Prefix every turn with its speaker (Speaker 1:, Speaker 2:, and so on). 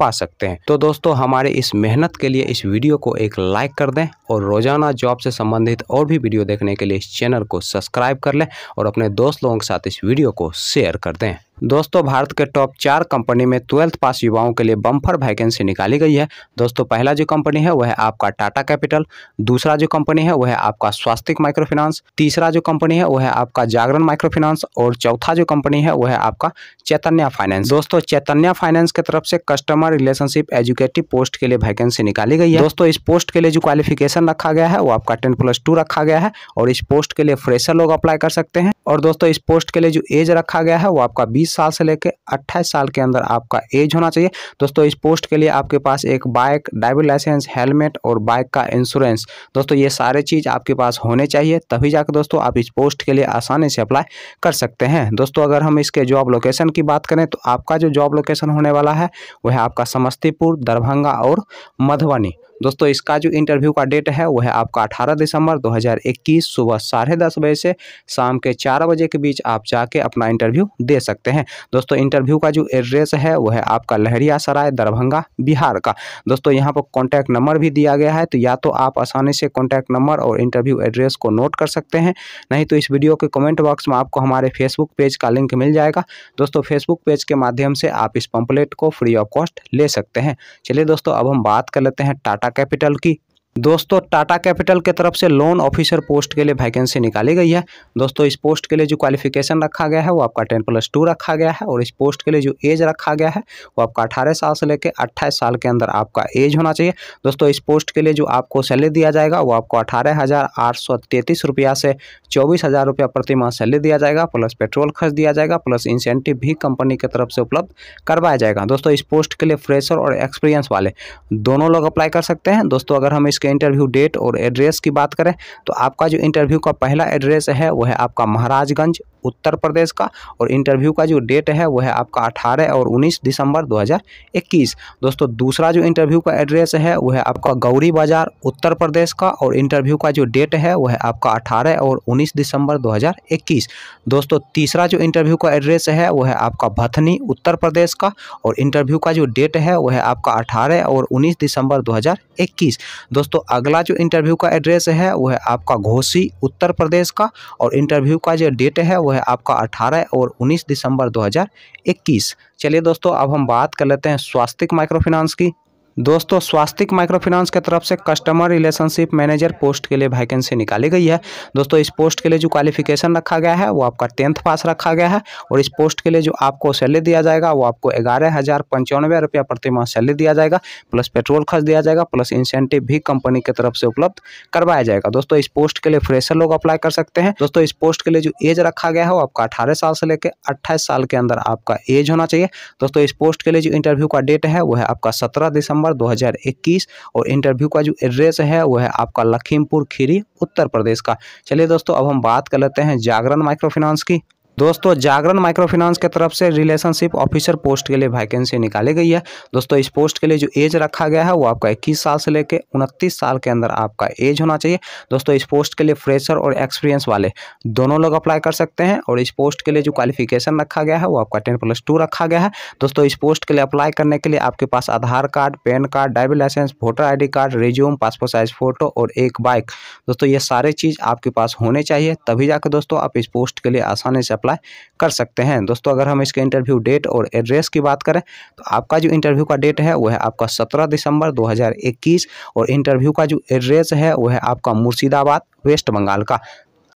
Speaker 1: पा सकते हैं तो दोस्तों हमारे इस मेहनत के लिए इस वीडियो को एक लाइक कर दें और रोजाना जॉब से संबंधित और भी वीडियो देखने के लिए इस चैनल को सब्सक्राइब कर लें और अपने दोस्त लोगों के साथ इस वीडियो को शेयर कर दें दोस्तों भारत के टॉप चार कंपनी में ट्वेल्थ पास युवाओं के लिए बम्फर वैकेंसी निकाली गई है दोस्तों पहला जो कंपनी है वह है आपका टाटा कैपिटल दूसरा जो कंपनी है वह है आपका स्वास्तिक माइक्रो तीसरा जो कंपनी है वह है आपका जागरण माइक्रो और चौथा जो कंपनी है वह है आपका चैतन्य फाइनेंस दोस्तों चैतन्य फाइनेंस की तरफ से कस्टमर रिलेशनशिप एजुकेटिव पोस्ट के लिए वैकेंसी निकाली गई है दोस्तों इस पोस्ट के लिए जो क्वालिफिकेशन रखा गया है वो आपका टेन प्लस टू रखा गया है और इस पोस्ट के लिए फ्रेशर लोग अप्लाई कर सकते हैं और दोस्तों इस पोस्ट के लिए जो एज रखा गया है वो आपका बीस बीस साल से लेकर 28 साल के अंदर आपका एज होना चाहिए दोस्तों इस पोस्ट के लिए आपके पास एक बाइक ड्राइविंग लाइसेंस हेलमेट और बाइक का इंश्योरेंस दोस्तों ये सारे चीज़ आपके पास होने चाहिए तभी जाकर दोस्तों आप इस पोस्ट के लिए आसानी से अप्लाई कर सकते हैं दोस्तों अगर हम इसके जॉब लोकेशन की बात करें तो आपका जो जॉब लोकेशन होने वाला है वह आपका समस्तीपुर दरभंगा और मधुबनी दोस्तों इसका जो इंटरव्यू का डेट है वह है आपका अठारह दिसंबर दो सुबह साढ़े दस बजे से शाम के चार बजे के बीच आप जाके अपना इंटरव्यू दे सकते हैं दोस्तों इंटरव्यू का जो एड्रेस है वह है आपका लहरिया सराय दरभंगा बिहार का दोस्तों यहाँ पर कॉन्टैक्ट नंबर भी दिया गया है तो या तो आप आसानी से कॉन्टैक्ट नंबर और इंटरव्यू एड्रेस को नोट कर सकते हैं नहीं तो इस वीडियो के कमेंट बॉक्स में आपको हमारे फेसबुक पेज का लिंक मिल जाएगा दोस्तों फेसबुक पेज के माध्यम से आप इस पंपलेट को फ्री ऑफ कॉस्ट ले सकते हैं चलिए दोस्तों अब हम बात कर लेते हैं टाटा कैपिटल की दोस्तों टाटा कैपिटल के तरफ से लोन ऑफिसर पोस्ट के लिए वैकेंसी निकाली गई है दोस्तों इस पोस्ट के लिए जो क्वालिफिकेशन रखा गया है वो आपका टेन प्लस टू रखा गया है और इस पोस्ट के लिए जो एज रखा गया है वो आपका अठारह साल से लेकर अट्ठाईस साल के अंदर आपका एज होना चाहिए दोस्तों इस पोस्ट के लिए जो आपको सैलरी दिया जाएगा वो आपको अठारह रुपया से चौबीस रुपया प्रति माह सैलरी दिया जाएगा प्लस पेट्रोल खर्च दिया जाएगा प्लस इंसेंटिव भी कंपनी की तरफ से उपलब्ध करवाया जाएगा दोस्तों इस पोस्ट के लिए फ्रेशर और एक्सपीरियंस वाले दोनों लोग अप्लाई कर सकते हैं दोस्तों अगर हम इस इसके इंटरव्यू डेट और एड्रेस की बात करें तो आपका जो इंटरव्यू का पहला एड्रेस है वह है आपका महाराजगंज उत्तर प्रदेश का और इंटरव्यू का जो डेट है वह है आपका 18 और 19 दिसंबर 2021 दोस्तों दूसरा जो इंटरव्यू का एड्रेस है वह है आपका गौरी बाजार उत्तर प्रदेश का और इंटरव्यू का जो डेट है वह है आपका 18 और 19 दिसंबर 2021 दोस्तों तीसरा जो इंटरव्यू का एड्रेस है वह है आपका भथनी उत्तर प्रदेश का और इंटरव्यू का जो डेट है वह है आपका अठारह और उन्नीस दिसंबर दो दोस्तों दोस्तों अगला जो इंटरव्यू का एड्रेस है वो है आपका घोसी उत्तर प्रदेश का और इंटरव्यू का जो डेट है वो है आपका अठारह और उन्नीस दिसंबर दो चलिए दोस्तों अब हम बात कर लेते हैं स्वास्तिक माइक्रो फाइनेंस की दोस्तों स्वास्तिक माइक्रोफाइनेंस की तरफ से कस्टमर रिलेशनशिप मैनेजर पोस्ट के लिए वैकेंसी निकाली गई है दोस्तों इस पोस्ट के लिए जो क्वालिफिकेशन रखा गया है वो आपका टेंथ पास रखा गया है और इस पोस्ट के लिए जो आपको सैलरी दिया जाएगा वो आपको ग्यारह हज़ार पंचानवे रुपया प्रति माह सैलरी दिया जाएगा प्लस पेट्रोल खर्च दिया जाएगा प्लस इंसेंटिव भी कंपनी की तरफ से उपलब्ध करवाया जाएगा दोस्तों इस पोस्ट के लिए फ्रेशर लोग अप्लाई कर सकते हैं दोस्तों इस पोस्ट के लिए जो एज रखा गया है वो आपका अठारह साल से लेकर अट्ठाईस साल के अंदर आपका एज होना चाहिए दोस्तों इस पोस्ट के लिए जो इंटरव्यू का डेट है वो है आपका सत्रह दिसंबर नवंबर 2021 और इंटरव्यू का जो एड्रेस है वो है आपका लखीमपुर खीरी उत्तर प्रदेश का चलिए दोस्तों अब हम बात कर लेते हैं जागरण माइक्रो फाइनेंस की दोस्तों जागरण माइक्रोफाइनेंस के तरफ से रिलेशनशिप ऑफिसर पोस्ट के लिए वैकेंसी निकाली गई है दोस्तों इस पोस्ट के लिए जो एज रखा गया है वो आपका 21 साल से लेकर उनतीस साल के अंदर आपका एज होना चाहिए दोस्तों इस पोस्ट के लिए फ्रेशर और एक्सपीरियंस वाले दोनों लोग अप्लाई कर सकते हैं और इस पोस्ट के लिए जो क्वालिफिकेशन रखा गया है वो आपका टेन प्लस टू रखा गया है दोस्तों इस पोस्ट के लिए अप्लाई करने के लिए आपके पास Aadhaar card PAN card driving licence voter I card resume passport size photo और एक बाइक दोस्तों ये सारे चीज़ आपके पास होने चाहिए तभी जाकर दोस्तों आप इस पोस्ट के लिए आसानी से अप्लाई कर सकते हैं दोस्तों अगर हम इसके इंटरव्यू डेट और एड्रेस की बात करें तो आपका जो इंटरव्यू का डेट है वह है आपका सत्रह दिसंबर 2021 और इंटरव्यू का जो एड्रेस है वह है आपका मुर्शिदाबाद वेस्ट बंगाल का